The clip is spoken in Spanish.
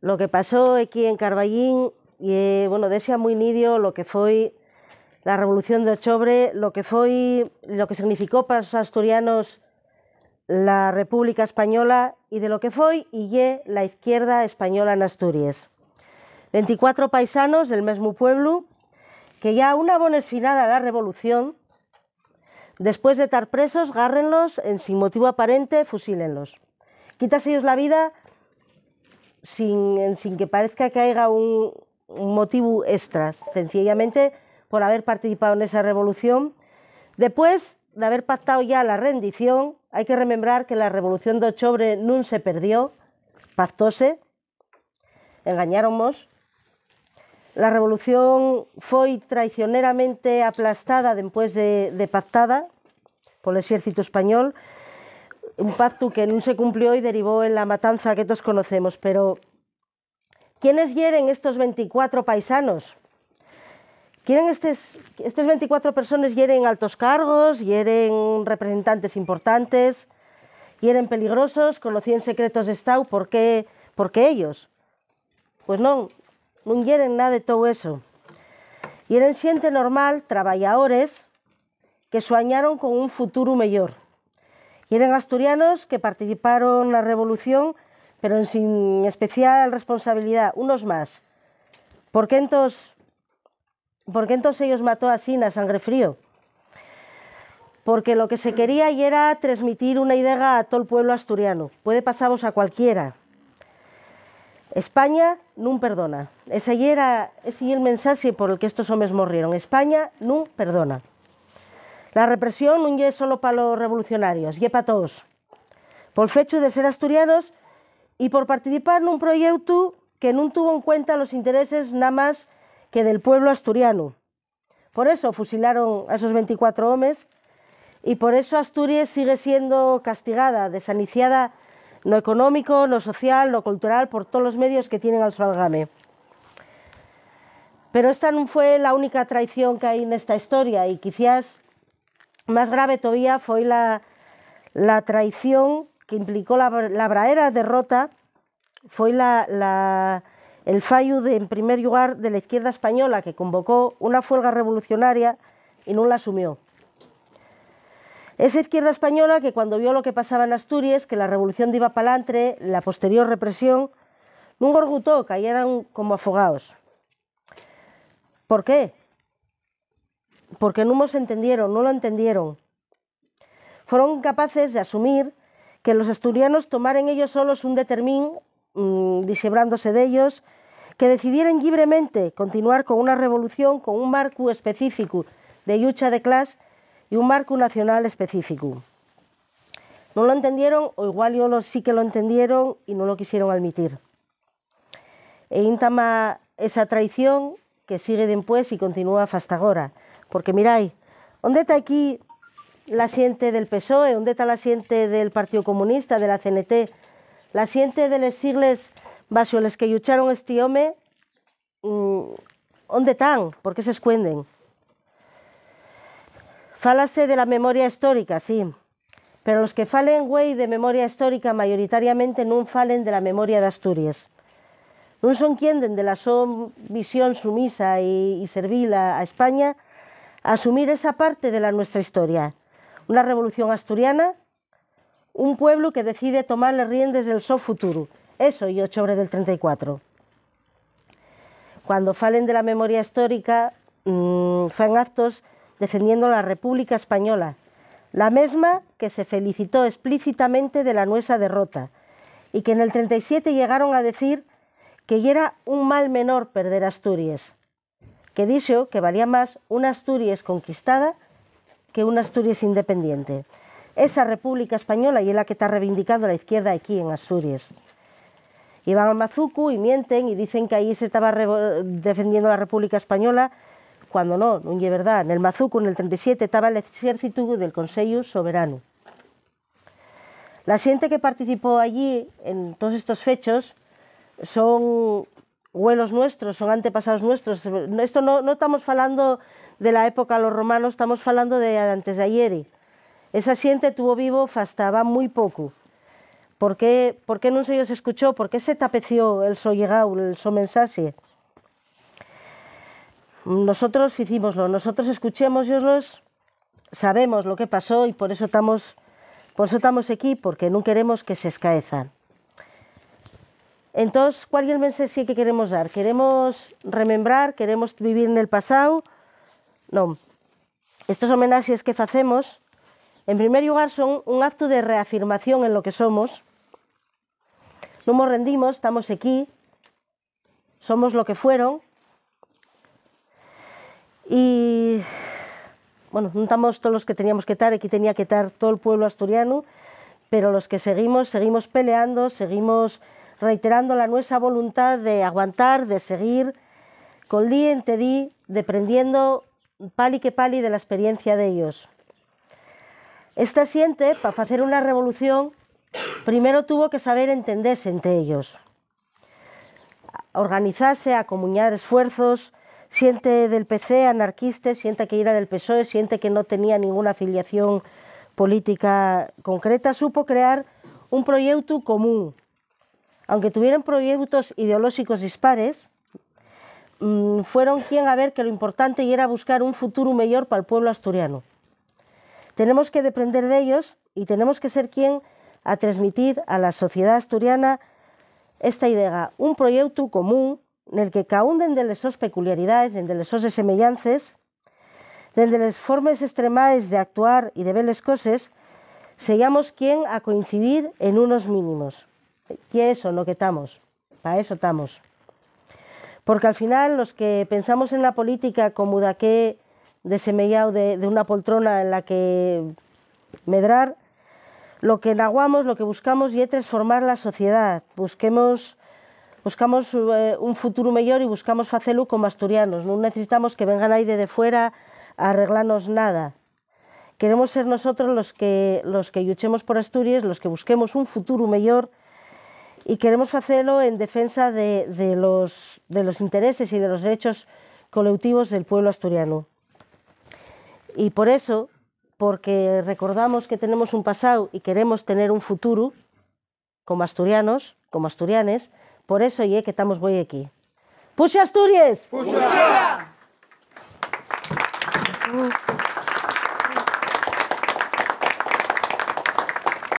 Lo que pasó aquí en Carballín, ...y eh, bueno, desea muy nidio lo que fue... la Revolución de Ochobre, lo que fue lo que significó para los asturianos la República Española ...y de lo que fue y lle la izquierda española en Asturias. 24 paisanos del mismo pueblo que ya una vez esfinada la revolución, ...después de estar presos, gárrenlos en sin motivo aparente, fusílenlos. ellos la vida sin, que parezca que haya un, motivo extra, sencillamente por haber participado en esa revolución. Después de haber pactado ya la rendición, hay que remembrar que la revolución de Ochobre no se perdió, pactóse, engañáramos. La revolución fue traicioneramente aplastada después de, pactada por el Ejército español, un pacto que no se cumplió y derivó en la matanza que todos conocemos. Pero, ¿quiénes hieren estos 24 paisanos? ¿Quieren estas 24 personas hieren altos cargos, hieren representantes importantes, hieren peligrosos, conocían secretos de Estado? ¿Por qué, por qué ellos? Pues no, no hieren nada de todo eso. Hieren gente normal, trabajadores, que soñaron con un futuro mejor. Y asturianos que participaron en la revolución, pero sin especial responsabilidad, unos más. ¿Por qué entonces, ellos mató a Sina, sangre frío? Porque lo que se quería y era transmitir una idea a todo el pueblo asturiano. Puede pasaros a cualquiera. España no perdona. Ese era el mensaje por el que estos hombres murieron. España no perdona. La represión no es solo para los revolucionarios, es para todos. Por fecho de ser asturianos y por participar en un proyecto que no tuvo en cuenta los intereses nada más que del pueblo asturiano. Por eso fusilaron a esos 24 hombres y por eso Asturias sigue siendo castigada, desaniciada no económico, no social, no cultural, por todos los medios que tienen al su algame. Pero esta no fue la única traición que hay en esta historia y quizás más grave todavía fue la, traición que implicó la, braera derrota, fue el fallo en primer lugar de la izquierda española que convocó una fuelga revolucionaria y no la asumió. Esa izquierda española que cuando vio lo que pasaba en Asturias, que la revolución de iba palantre, la posterior represión, no orgutó, cayeran como afogados. Por qué? porque no nos entendieron, no lo entendieron. Fueron capaces de asumir que los asturianos tomaran ellos solos un determin, mmm, disebrándose de ellos, que decidieran libremente continuar con una revolución con un marco específico de lucha de clase y un marco nacional específico. No lo entendieron, o igual yo sí que lo entendieron y no lo quisieron admitir. E íntama esa traición que sigue después y continúa hasta ahora. Porque miráis, ¿dónde está aquí la siente del PSOE? ¿Dónde está la siente del Partido Comunista, de la CNT? La siente de los sigles que lucharon este hombre, mm, ¿dónde están? ¿Por qué se esconden? Fálase de la memoria histórica, sí. Pero los que falen, güey, de memoria histórica mayoritariamente no falen de la memoria de Asturias. No son quienes de la son visión sumisa y, servil a España, asumir esa parte de la nuestra historia. Una revolución asturiana, un pueblo que decide tomar las riendas del so futuro. Eso y octubre del 34. Cuando falen de la memoria histórica, fue mm, fan actos defendiendo la República Española, la misma que se felicitó explícitamente de la nuestra derrota y que en el 37 llegaron a decir que ya era un mal menor perder Asturias, que dice que valía más una Asturias conquistada que una Asturias independiente. Esa República Española y es la que está reivindicando la izquierda aquí en Asturias. Y van al Mazucu y mienten y dicen que ahí se estaba defendiendo la República Española, cuando no, no es verdad. En el Mazucu, en el 37, estaba el ejército del Consejo Soberano. La gente que participó allí en todos estos fechos son Huelos nuestros, son antepasados nuestros. Esto no, estamos hablando de la época de los romanos, estamos hablando de antes de ayer. Esa siente tuvo vivo fastaba muy poco. Por qué por qué no se escuchó? escuchó? Por qué se tapeció el so el so mensaje? Nosotros hicimoslo, nosotros y sabemos lo que pasó y por eso estamos, por eso estamos aquí, porque no queremos que se escaezan. Entonces, ¿cuál es el mensaje que queremos dar? ¿Queremos remembrar? ¿Queremos vivir en el pasado? No. Estos homenajes que facemos, en primer lugar, son un acto de reafirmación en lo que somos. No nos rendimos, estamos aquí, somos lo que fueron. Y, bueno, no estamos todos los que teníamos que estar, aquí tenía que estar todo el pueblo asturiano, pero los que seguimos, seguimos peleando, seguimos reiterando la nuestra voluntad de aguantar, de seguir, con día en di, pal pali que pali de la experiencia de ellos. Esta siente, para hacer una revolución, primero tuvo que saber entenderse entre ellos, organizarse, acomuñar esfuerzos, siente del PC anarquista, siente que era del PSOE, siente que no tenía ninguna afiliación política concreta, supo crear un proyecto común, aunque tuvieran proyectos ideológicos dispares, mm, fueron quien a ver que lo importante era buscar un futuro mejor para el pueblo asturiano. Tenemos que depender de ellos y tenemos que ser quien a transmitir a la sociedad asturiana esta idea, un proyecto común en el que caúnden desde las sus peculiaridades, desde las sus semellances, desde las formas extremadas de actuar y de ver las cosas, seamos quien a coincidir en unos mínimos. Y eso no que estamos, para eso estamos. Porque al final los que pensamos en la política como de que desemellado de, de una poltrona en la que medrar, lo que enaguamos, lo que buscamos y es transformar la sociedad. Busquemos buscamos eh, un futuro mayor y buscamos facelo como asturianos. No necesitamos que vengan ahí de, fuera a arreglarnos nada. Queremos ser nosotros los que, los que luchemos por Asturias, los que busquemos un futuro mayor, y queremos hacerlo en defensa de, los, de los intereses y de los derechos colectivos del pueblo asturiano. Y por eso, porque recordamos que tenemos un pasado y queremos tener un futuro como asturianos, como asturianes, por eso y que estamos hoy aquí. ¡Puxa Asturias!